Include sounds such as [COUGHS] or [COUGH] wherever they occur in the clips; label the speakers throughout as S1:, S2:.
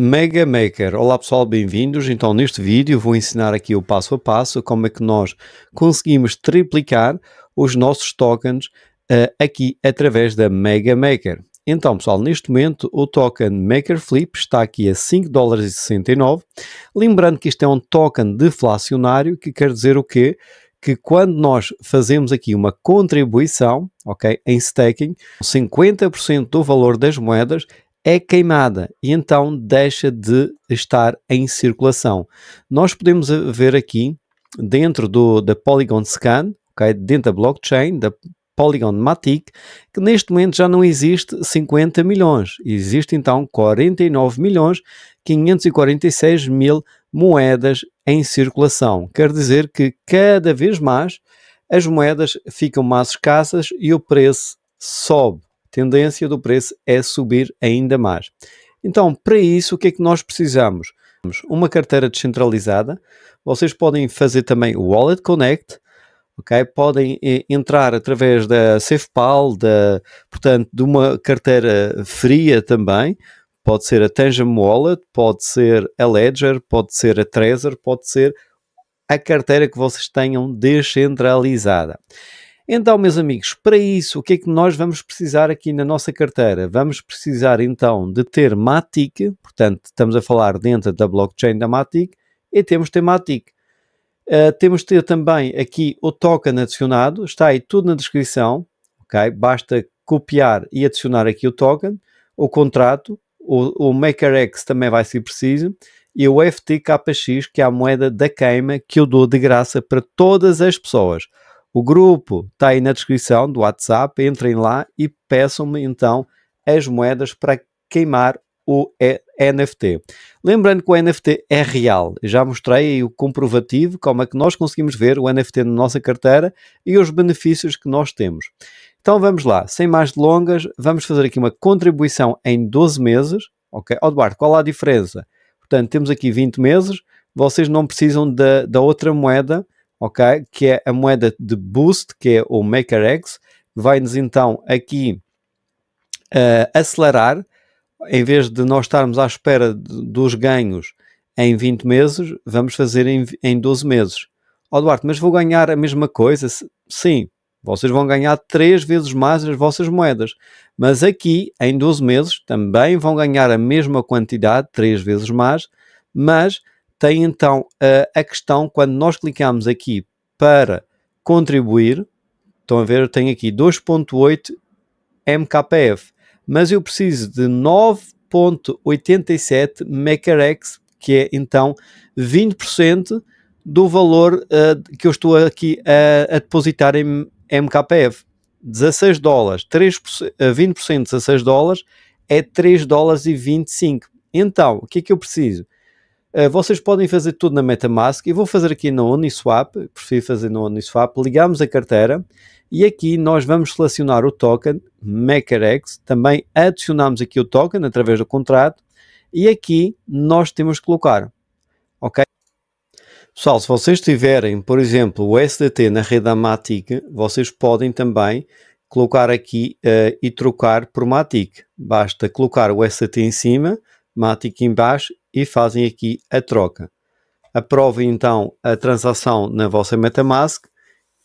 S1: Mega Maker. Olá pessoal, bem-vindos. Então neste vídeo vou ensinar aqui o passo a passo como é que nós conseguimos triplicar os nossos tokens uh, aqui através da Mega Maker. Então pessoal, neste momento o token Maker Flip está aqui a dólares e 5,69 Lembrando que isto é um token deflacionário, que quer dizer o quê? que quando nós fazemos aqui uma contribuição, ok, em staking, 50% do valor das moedas é queimada e então deixa de estar em circulação. Nós podemos ver aqui dentro do, da Polygon Scan, okay, dentro da blockchain, da Polygon Matic, que neste momento já não existe 50 milhões, existe então 49 milhões 546 mil moedas em circulação. Quer dizer que cada vez mais as moedas ficam mais escassas e o preço sobe tendência do preço é subir ainda mais. Então, para isso, o que é que nós precisamos? Uma carteira descentralizada. Vocês podem fazer também o Wallet Connect, ok? Podem eh, entrar através da SafePal, da, portanto, de uma carteira fria também. Pode ser a Tangem Wallet, pode ser a Ledger, pode ser a Trezor, pode ser a carteira que vocês tenham descentralizada. Então, meus amigos, para isso, o que é que nós vamos precisar aqui na nossa carteira? Vamos precisar então de ter Matic, portanto, estamos a falar dentro da blockchain da Matic, e temos de ter Matic. Uh, temos de ter também aqui o token adicionado, está aí tudo na descrição, ok? Basta copiar e adicionar aqui o token, o contrato, o, o MakerX também vai ser preciso, e o FTKX, que é a moeda da queima que eu dou de graça para todas as pessoas. O grupo está aí na descrição do WhatsApp, entrem lá e peçam-me então as moedas para queimar o NFT. Lembrando que o NFT é real, já mostrei o comprovativo, como é que nós conseguimos ver o NFT na nossa carteira e os benefícios que nós temos. Então vamos lá, sem mais delongas, vamos fazer aqui uma contribuição em 12 meses, ok? Eduardo, qual a diferença? Portanto, temos aqui 20 meses, vocês não precisam da, da outra moeda, ok? Que é a moeda de boost, que é o MakerX, vai-nos então aqui uh, acelerar, em vez de nós estarmos à espera de, dos ganhos em 20 meses, vamos fazer em, em 12 meses. Ó oh, Duarte, mas vou ganhar a mesma coisa? Sim, vocês vão ganhar 3 vezes mais as vossas moedas. Mas aqui, em 12 meses, também vão ganhar a mesma quantidade, 3 vezes mais, mas tem então a, eh, a questão, quando nós clicamos aqui para contribuir, estão a ver, eu tenho aqui 2.8 MKPF, mas eu preciso de 9.87 MakerX, que é então 20% do valor uh, que eu estou aqui a, a depositar em MKPF. 16 dólares, 3%, 20% de 16 dólares é 3 dólares e 25. Então, o que é que eu preciso? Eh, vocês podem fazer tudo na MetaMask. Eu vou fazer aqui na Uniswap, prefiro fazer na Uniswap. Ligamos a carteira e aqui nós vamos selecionar o token MakerX. Também adicionamos aqui o token através do contrato e aqui nós temos que colocar. Ok? Pessoal, se vocês tiverem, por exemplo, o SDT na rede da Matic, vocês podem também colocar aqui uh, e trocar por Matic. Basta colocar o SDT em cima em embaixo e fazem aqui a troca. Aprovem então a transação na vossa MetaMask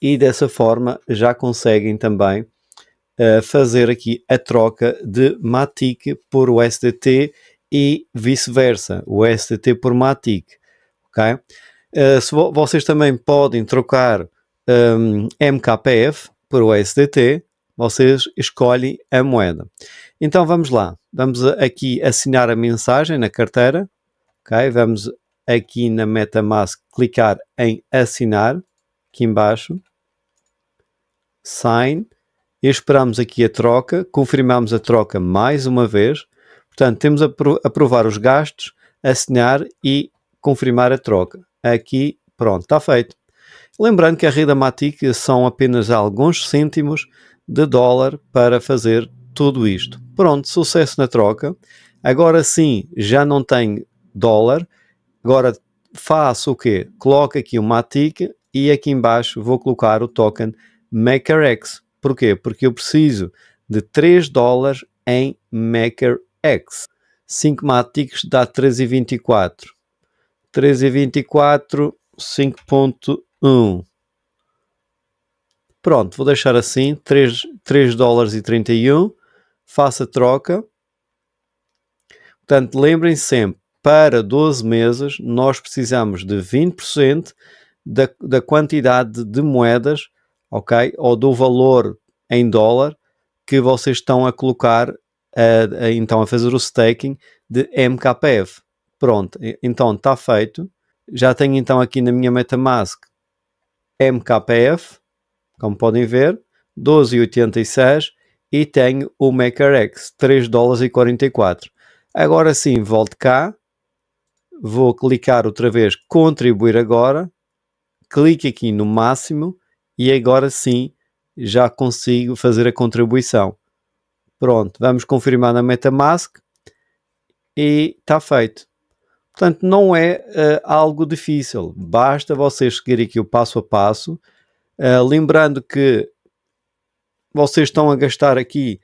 S1: e dessa forma já conseguem também uh, fazer aqui a troca de Matic por USDT e vice-versa, USDT por Matic, ok? Uh, se vo vocês também podem trocar um, MKPF por USDT, vocês escolhem a moeda. Então vamos lá. Vamos aqui assinar a mensagem na carteira. Ok, vamos aqui na MetaMask clicar em assinar, aqui embaixo. Sign. E esperamos aqui a troca, confirmamos a troca mais uma vez. Portanto, temos a aprovar os gastos, assinar e confirmar a troca. Aqui, pronto, está feito. Lembrando que a rede Matic são apenas alguns cêntimos de dólar para fazer tudo isto. Pronto, sucesso na troca. Agora sim, já não tenho dólar. Agora faço o quê? Coloco aqui o Matic e aqui embaixo vou colocar o token MakerX. Porquê? Porque eu preciso de 3 dólares em MakerX. 5 Matics dá 3,24. 3,24, 5.1. Pronto, vou deixar assim, 3, 3 dólares e 31 faça troca. Portanto, lembrem sempre, para 12 meses nós precisamos de 20% da, da quantidade de moedas, ok? Ou do valor em dólar que vocês estão a colocar, a, a, então a fazer o staking de MKPF. Pronto, então está feito. Já tenho então aqui na minha MetaMask MKPF, como podem ver, 12,86 e tenho o MacRX, 3 dólares e 44. Agora sim, volto cá, vou clicar outra vez contribuir agora, clique aqui no máximo e agora sim já consigo fazer a contribuição. Pronto, vamos confirmar na MetaMask e está feito. Portanto, não é uh, algo difícil, basta vocês seguir aqui o passo a passo. Uh, lembrando que vocês estão a gastar aqui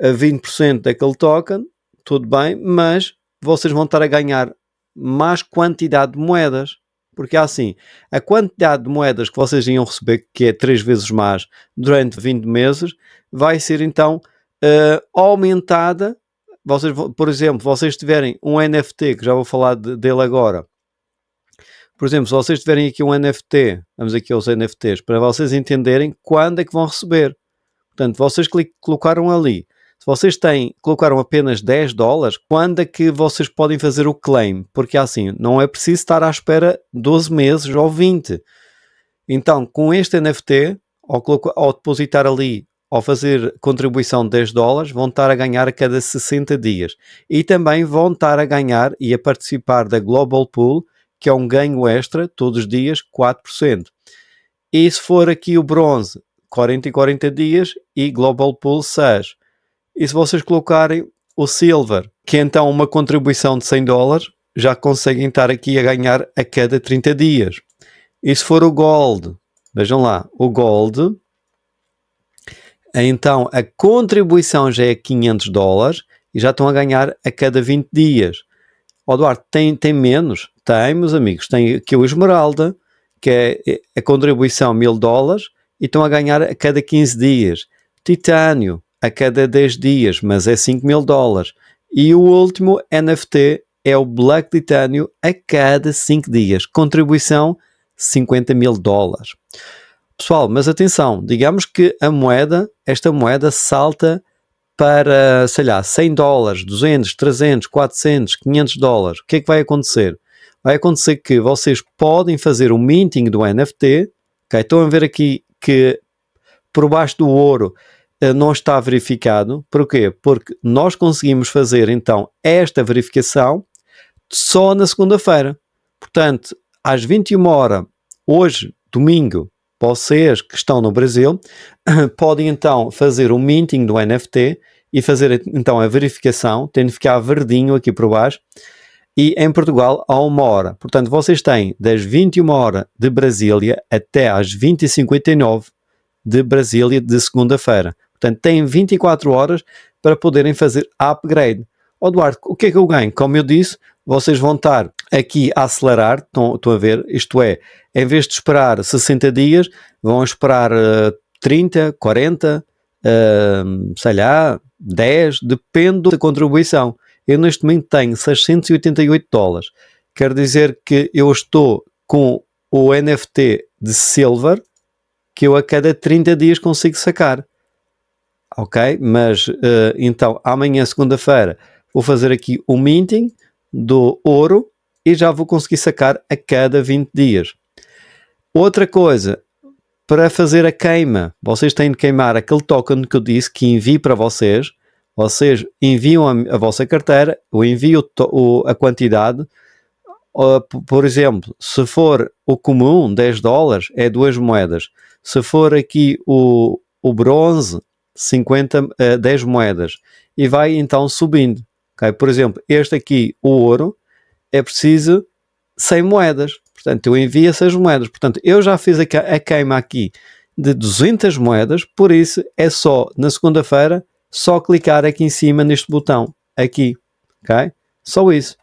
S1: a 20% daquele token, tudo bem, mas vocês vão estar a ganhar mais quantidade de moedas. Porque assim, a quantidade de moedas que vocês iam receber, que é três vezes mais durante 20 meses, vai ser então uh, aumentada. Vocês, por exemplo, vocês tiverem um NFT, que já vou falar de, dele agora. Por exemplo, se vocês tiverem aqui um NFT, vamos aqui aos NFTs, para vocês entenderem quando é que vão receber. Portanto, vocês colocaram ali. Se vocês têm, colocaram apenas 10 dólares, quando é que vocês podem fazer o claim? Porque assim, não é preciso estar à espera 12 meses ou 20. Então, com este NFT, ao, colocar, ao depositar ali, ao fazer contribuição de 10 dólares, vão estar a ganhar a cada 60 dias. E também vão estar a ganhar e a participar da Global Pool, que é um ganho extra todos os dias, 4%. E se for aqui o bronze, 40 e 40 dias e Global Pool 6. E se vocês colocarem o Silver, que é então uma contribuição de 100 dólares, já conseguem estar aqui a ganhar a cada 30 dias. E se for o Gold, vejam lá, o Gold, então a contribuição já é 500 dólares e já estão a ganhar a cada 20 dias. O Eduardo, tem, tem menos? Tem, meus amigos. Tem aqui o Esmeralda, que é, é a contribuição 1000 dólares e estão a ganhar a cada 15 dias. Titânio, a cada 10 dias, mas é 5 mil dólares. E o último NFT é o Black Titânio a cada 5 dias. Contribuição 50 mil dólares. Pessoal, mas atenção, digamos que a moeda, esta moeda salta para, sei lá, 100 dólares, 200, 300, 400, 500 dólares. O que é que vai acontecer? Vai acontecer que vocês podem fazer o um minting do NFT, ok? Estão a ver aqui que por baixo do ouro eh, não está verificado. Porquê? Porque nós conseguimos fazer então esta verificação só na segunda-feira. Portanto, às 21 horas, hoje, domingo, vocês que estão no Brasil [COUGHS] podem então fazer o minting do NFT e fazer então a verificação. Tem de ficar verdinho aqui por baixo e em Portugal há uma hora. Portanto, vocês têm das 21 horas de Brasília até às 20h59 de Brasília de segunda-feira. Portanto, têm 24 horas para poderem fazer upgrade. Oh, Eduardo, o que é que eu ganho? Como eu disse, vocês vão estar aqui a acelerar, estão, estão a ver, isto é, em vez de esperar 60 dias, vão esperar uh, 30, 40, uh, sei lá, 10, depende da contribuição. Eu neste momento tenho 688 dólares. Quer dizer que eu estou com o NFT de Silver que eu a cada 30 dias consigo sacar. Ok? Mas uh, então amanhã, segunda-feira, vou fazer aqui o um minting do ouro e já vou conseguir sacar a cada 20 dias. Outra coisa, para fazer a queima, vocês têm de queimar aquele token que eu disse que enviei para vocês vocês enviam a, a vossa carteira, eu envio o, a quantidade. Uh, por exemplo, se for o comum, 10 dólares, é duas moedas. Se for aqui o, o bronze, 50, uh, 10 moedas. E vai então subindo. Okay? Por exemplo, este aqui, o ouro, é preciso 100 moedas. Portanto, eu envio essas moedas. Portanto, eu já fiz a, queima aqui de 200 moedas, por isso é só na segunda-feira só clicar aqui em cima neste botão, aqui, ok? Só isso.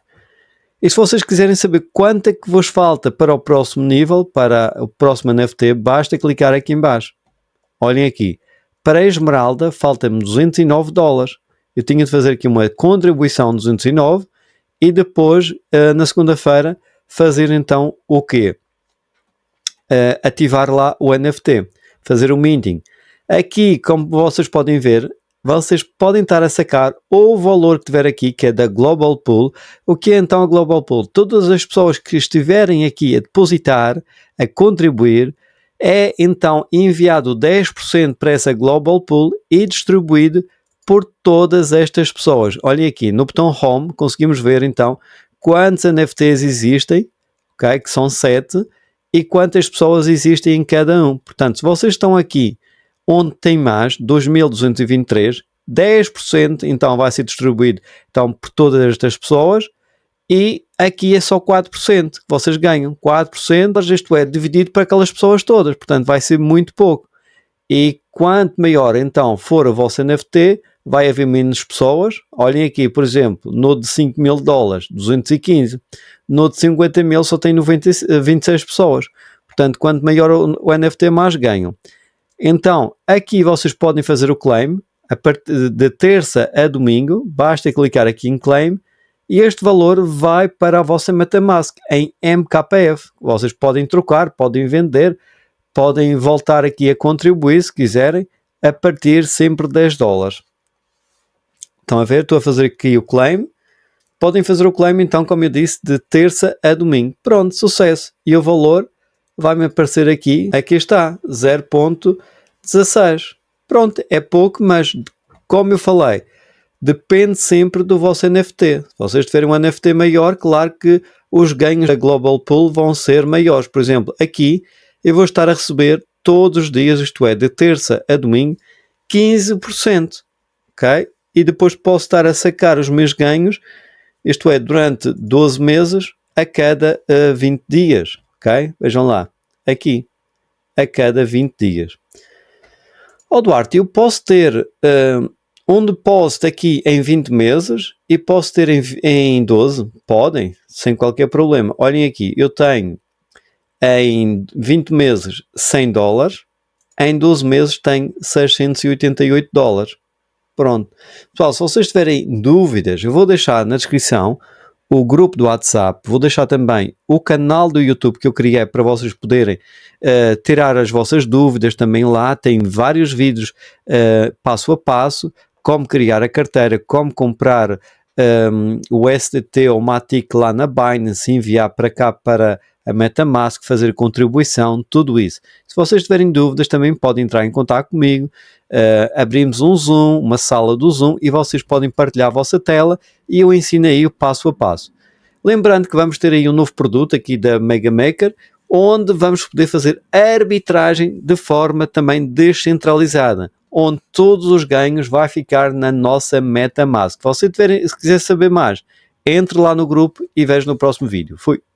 S1: E se vocês quiserem saber quanto é que vos falta para o próximo nível, para o próximo NFT, basta clicar aqui em baixo. Olhem aqui, para a Esmeralda falta-me 209 dólares. Eu tinha de fazer aqui uma contribuição de 209 e depois, eh, na segunda-feira, fazer então o quê? Eh, ativar lá o NFT, fazer o minting. Aqui, como vocês podem ver, vocês podem estar a sacar o valor que tiver aqui, que é da Global Pool. O que é então a Global Pool? Todas as pessoas que estiverem aqui a depositar, a contribuir, é então enviado 10% para essa Global Pool e distribuído por todas estas pessoas. Olhem aqui, no botão Home conseguimos ver então quantos NFTs existem, okay, que são 7, e quantas pessoas existem em cada um. Portanto, se vocês estão aqui onde tem mais 2.223, 10% então vai ser distribuído então, por todas estas pessoas e aqui é só 4% que vocês ganham. 4%, isto é, dividido para aquelas pessoas todas, portanto vai ser muito pouco. E quanto maior então for a vossa NFT, vai haver menos pessoas. Olhem aqui, por exemplo, no de 5 mil dólares, 215. No de 50 mil só tem 90, 26 eh, pessoas. Portanto, quanto maior o NFT, mais ganham. Então, aqui vocês podem fazer o claim a partir de terça a domingo, basta clicar aqui em claim e este valor vai para a vossa MetaMask em MKPF. Vocês podem trocar, podem vender, podem voltar aqui a contribuir se quiserem, a partir sempre de 10 dólares. Estão a ver? Estou a fazer aqui o claim. Podem fazer o claim então, como eu disse, de terça a domingo. Pronto, sucesso. E o valor vai-me aparecer aqui, aqui está, 0.16. Pronto, é pouco, mas como eu falei, depende sempre do vosso NFT. Se vocês tiverem um NFT maior, claro que os ganhos da Global Pool vão ser maiores. Por exemplo, aqui eu vou estar a receber todos os dias, isto é, de terça a domingo, 15%. Ok? E depois posso estar a sacar os meus ganhos, isto é, durante 12 meses, a cada uh, eh, 20 dias ok? Vejam lá, aqui, a cada 20 dias. Ó oh, Duarte, eu posso ter uh, um depósito aqui em 20 meses e posso ter em, em 12? Podem, sem qualquer problema. Olhem aqui, eu tenho em 20 meses 100 dólares, em 12 meses tenho 688 dólares. Pronto. Pessoal, se vocês tiverem dúvidas, eu vou deixar na descrição o grupo do WhatsApp, vou deixar também o canal do YouTube que eu criei para vocês poderem uh, tirar as vossas dúvidas também lá. Tem vários vídeos uh, passo a passo, como criar a carteira, como comprar um, ehm, o SDT ou Matic lá na Binance, enviar para cá para a MetaMask, fazer contribuição, tudo isso. Se vocês tiverem dúvidas, também podem entrar em contato comigo. Uh, abrimos um Zoom, uma sala do Zoom, e vocês podem partilhar a vossa tela e eu ensino aí o passo a passo. Lembrando que vamos ter aí um novo produto aqui da Mega Maker, onde vamos poder fazer arbitragem de forma também descentralizada, onde todos os ganhos vai ficar na nossa MetaMask. Se você tiver, se quiser saber mais, entre lá no grupo e vejo no próximo vídeo. Fui!